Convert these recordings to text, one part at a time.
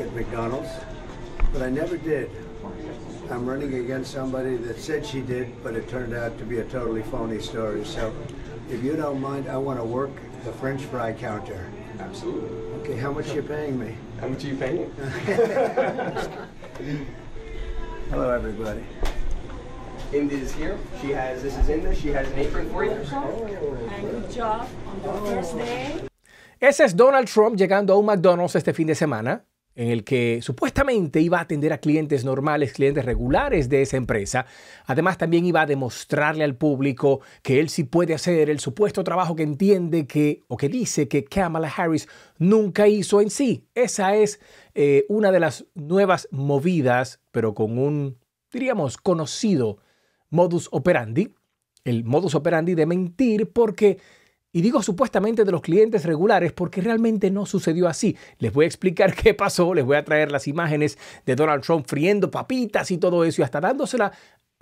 at McDonald's, but I never did. I'm running against somebody that said she did, but it turned out to be a totally phony story. So if you don't mind, I want to work the french fry counter. Absolutely. Okay, how much are you paying me? How much are you paying? Hello, everybody. Indy is here. She has, this is Indy. She has an apron for you. And good job on the first day. Ese es Donald Trump llegando a un McDonald's este fin de semana. en el que supuestamente iba a atender a clientes normales, clientes regulares de esa empresa. Además, también iba a demostrarle al público que él sí puede hacer el supuesto trabajo que entiende que, o que dice que Kamala Harris nunca hizo en sí. Esa es eh, una de las nuevas movidas, pero con un, diríamos, conocido modus operandi, el modus operandi de mentir, porque y digo supuestamente de los clientes regulares porque realmente no sucedió así. Les voy a explicar qué pasó, les voy a traer las imágenes de Donald Trump friendo papitas y todo eso y hasta dándosela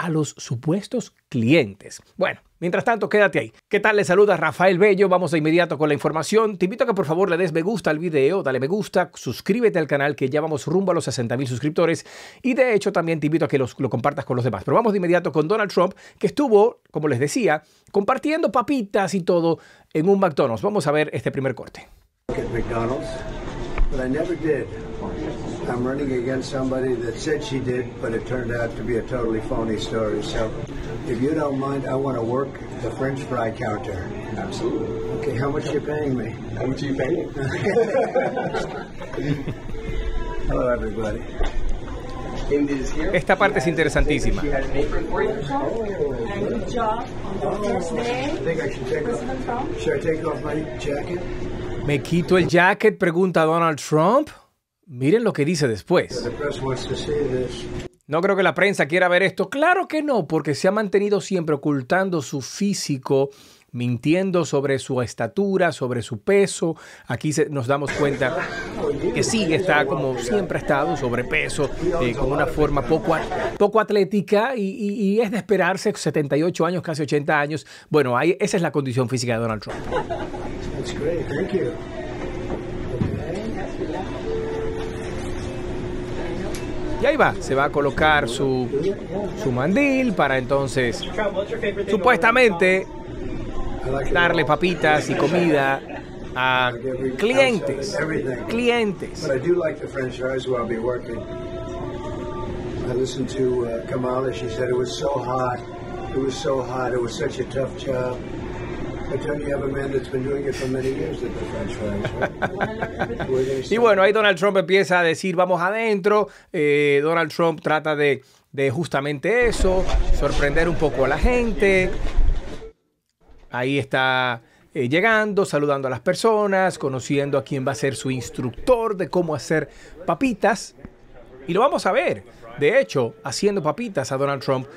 a los supuestos clientes. Bueno, mientras tanto, quédate ahí. ¿Qué tal? Le saluda Rafael Bello. Vamos de inmediato con la información. Te invito a que por favor le des me gusta al video, dale me gusta, suscríbete al canal que ya vamos rumbo a los 60 mil suscriptores. Y de hecho, también te invito a que lo compartas con los demás. Pero vamos de inmediato con Donald Trump, que estuvo, como les decía, compartiendo papitas y todo en un McDonald's. Vamos a ver este primer corte. I'm running against somebody that said she did, but it turned out to be a totally phony story. So, if you don't mind, I want to work the French fry counter. Absolutely. Okay, how much are you paying me? How much are you paying Hello, everybody. Esta parte es interesantísima. Oh, oh, ¿Me quito el jacket? Pregunta Donald Trump. Miren lo que dice después. No creo que la prensa quiera ver esto. Claro que no, porque se ha mantenido siempre ocultando su físico, mintiendo sobre su estatura, sobre su peso. Aquí nos damos cuenta que sigue está como siempre ha estado, sobrepeso, eh, con una forma poco, poco atlética y, y, es de esperarse, 78 años, casi 80 años. Bueno, ahí, esa es la condición física de Donald Trump. Y ahí va, se va a colocar su, mandil para entonces, supuestamente, darle papitas y comida a clientes. Clientes. I listened to uh, Kamala. She said it was so hot. It was so hot. It was such a tough job y bueno, ahí Donald Trump empieza a decir, vamos adentro. Eh, Donald Trump trata de, justamente eso, sorprender un poco a la gente. Ahí está eh, llegando, saludando a las personas, conociendo a quien va a ser su instructor de cómo hacer papitas. Y lo vamos a ver, de hecho, haciendo papitas a Donald Trump,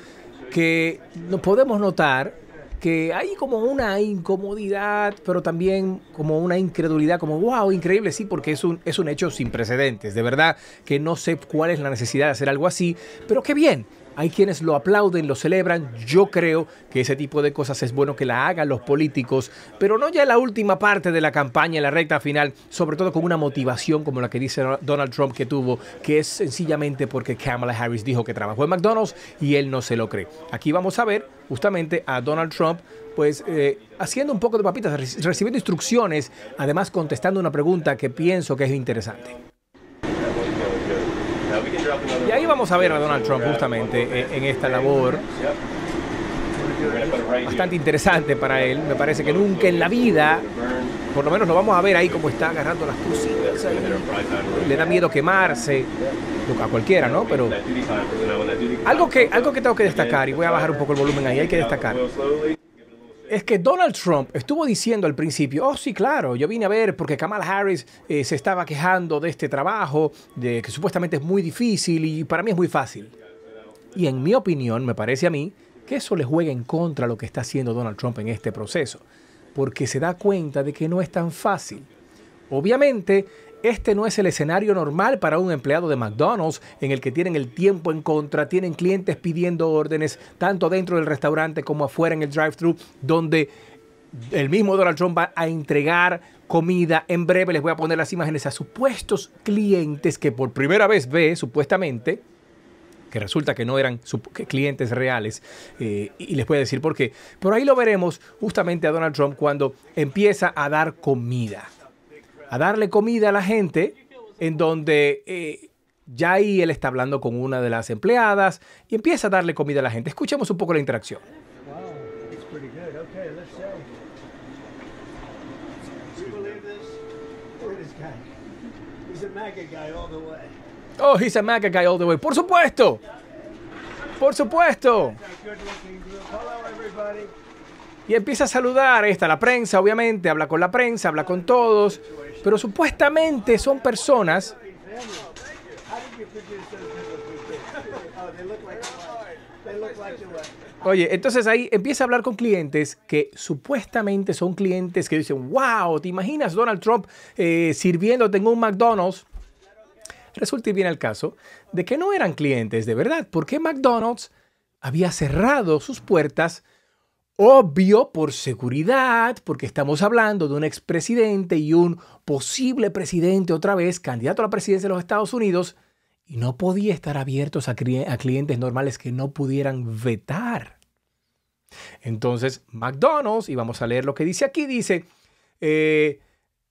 que no podemos notar que hay como una incomodidad, pero también como una incredulidad, como wow, increíble, sí, porque es un, es un hecho sin precedentes. De verdad que no sé cuál es la necesidad de hacer algo así, pero qué bien hay quienes lo aplauden, lo celebran. Yo creo que ese tipo de cosas es bueno que la hagan los políticos, pero no ya en la última parte de la campaña, en la recta final, sobre todo con una motivación como la que dice Donald Trump que tuvo, que es sencillamente porque Kamala Harris dijo que trabajó en McDonald's y él no se lo cree. Aquí vamos a ver justamente a Donald Trump pues eh, haciendo un poco de papitas, recibiendo instrucciones, además contestando una pregunta que pienso que es interesante. Y ahí vamos a ver a Donald Trump justamente eh, en esta labor bastante interesante para él. Me parece que nunca en la vida, por lo menos lo vamos a ver ahí como está agarrando las cositas. Le da miedo quemarse, a cualquiera, ¿no? Pero algo que, algo que tengo que destacar, y voy a bajar un poco el volumen ahí, hay que destacar es que Donald Trump estuvo diciendo al principio, oh sí, claro, yo vine a ver porque Kamala Harris eh, se estaba quejando de este trabajo, de que supuestamente es muy difícil y para mí es muy fácil. Y en mi opinión, me parece a mí, que eso le juega en contra lo que está haciendo Donald Trump en este proceso, porque se da cuenta de que no es tan fácil. Obviamente, este no es el escenario normal para un empleado de McDonald's, en el que tienen el tiempo en contra, tienen clientes pidiendo órdenes, tanto dentro del restaurante como afuera en el drive-thru, donde el mismo Donald Trump va a entregar comida. En breve les voy a poner las imágenes a supuestos clientes que por primera vez ve, supuestamente, que resulta que no eran clientes reales, eh, y les voy a decir por qué. Por ahí lo veremos justamente a Donald Trump cuando empieza a dar comida a darle comida a la gente, en donde eh, ya ahí él está hablando con una de las empleadas y empieza a darle comida a la gente. Escuchemos un poco la interacción. Oh, he's a MAGA guy all the way. Por supuesto. Por supuesto. Y empieza a saludar. está la prensa, obviamente. Habla con la prensa, habla con todos. Pero supuestamente son personas Oye, entonces ahí empieza a hablar con clientes que supuestamente son clientes que dicen, wow, ¿te imaginas Donald Trump eh, sirviéndote en un McDonald's? Resulta y viene el caso de que no eran clientes de verdad, porque McDonald's había cerrado sus puertas Obvio por seguridad, porque estamos hablando de un expresidente y un posible presidente otra vez, candidato a la presidencia de los Estados Unidos, y no podía estar abiertos a, clientes normales que no pudieran vetar. Entonces, McDonald's, y vamos a leer lo que dice aquí, dice, eh,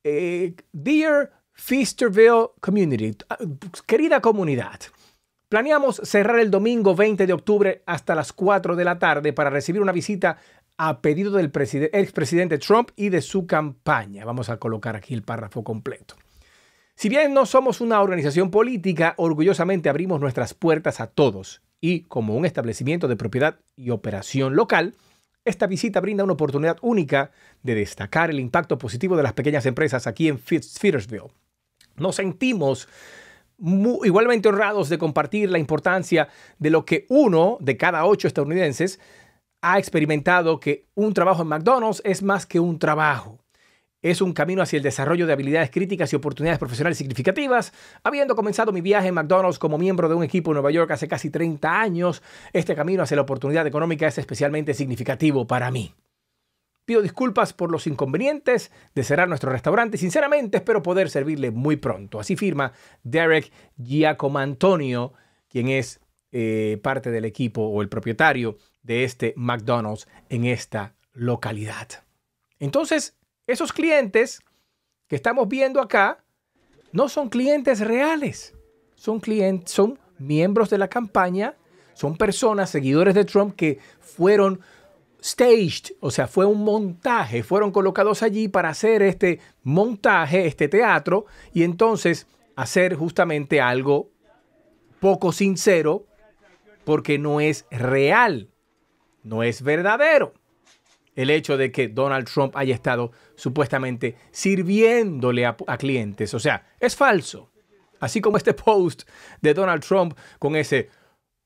eh, Dear Feasterville Community, ah, querida comunidad, Planeamos cerrar el domingo 20 de octubre hasta las 4 de la tarde para recibir una visita a pedido del expresidente Trump y de su campaña. Vamos a colocar aquí el párrafo completo. Si bien no somos una organización política, orgullosamente abrimos nuestras puertas a todos y como un establecimiento de propiedad y operación local, esta visita brinda una oportunidad única de destacar el impacto positivo de las pequeñas empresas aquí en Fittersville. Nos sentimos muy, igualmente honrados de compartir la importancia de lo que uno de cada ocho estadounidenses ha experimentado que un trabajo en McDonald's es más que un trabajo. Es un camino hacia el desarrollo de habilidades críticas y oportunidades profesionales significativas. Habiendo comenzado mi viaje en McDonald's como miembro de un equipo en Nueva York hace casi 30 años, este camino hacia la oportunidad económica es especialmente significativo para mí. Pido disculpas por los inconvenientes de cerrar nuestro restaurante. Sinceramente, espero poder servirle muy pronto. Así firma Derek Giacomantonio, quien es eh, parte del equipo o el propietario de este McDonald's en esta localidad. Entonces, esos clientes que estamos viendo acá no son clientes reales. Son, clientes, son miembros de la campaña, son personas, seguidores de Trump que fueron o sea, fue un montaje, fueron colocados allí para hacer este montaje, este teatro, y entonces hacer justamente algo poco sincero, porque no es real, no es verdadero. El hecho de que Donald Trump haya estado supuestamente sirviéndole a, a clientes, o sea, es falso. Así como este post de Donald Trump con ese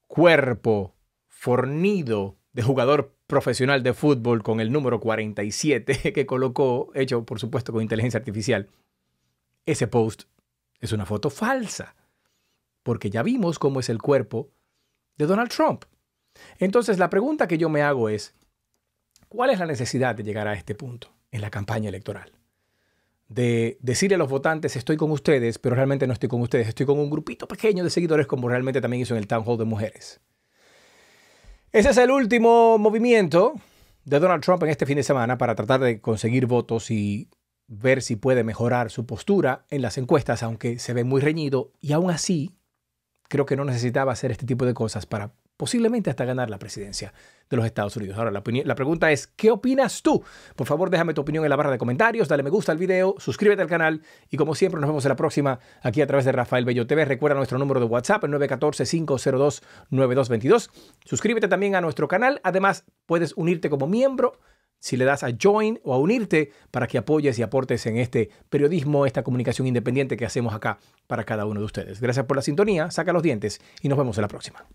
cuerpo fornido de jugador profesional de fútbol con el número 47 que colocó, hecho por supuesto con inteligencia artificial, ese post es una foto falsa, porque ya vimos cómo es el cuerpo de Donald Trump. Entonces la pregunta que yo me hago es, ¿cuál es la necesidad de llegar a este punto en la campaña electoral? de decirle a los votantes estoy con ustedes, pero realmente no estoy con ustedes, estoy con un grupito pequeño de seguidores como realmente también hizo en el Town Hall de Mujeres. Ese es el último movimiento de Donald Trump en este fin de semana para tratar de conseguir votos y ver si puede mejorar su postura en las encuestas, aunque se ve muy reñido. Y aún así, creo que no necesitaba hacer este tipo de cosas para posiblemente hasta ganar la presidencia de los Estados Unidos. Ahora, la, pregunta es, ¿qué opinas tú? Por favor, déjame tu opinión en la barra de comentarios, dale me gusta al video, suscríbete al canal y como siempre nos vemos en la próxima aquí a través de Rafael Bello TV. Recuerda nuestro número de WhatsApp, el 914-502-9222. Suscríbete también a nuestro canal, además puedes unirte como miembro si le das a join o a unirte para que apoyes y aportes en este periodismo, esta comunicación independiente que hacemos acá para cada uno de ustedes. Gracias por la sintonía, saca los dientes y nos vemos en la próxima.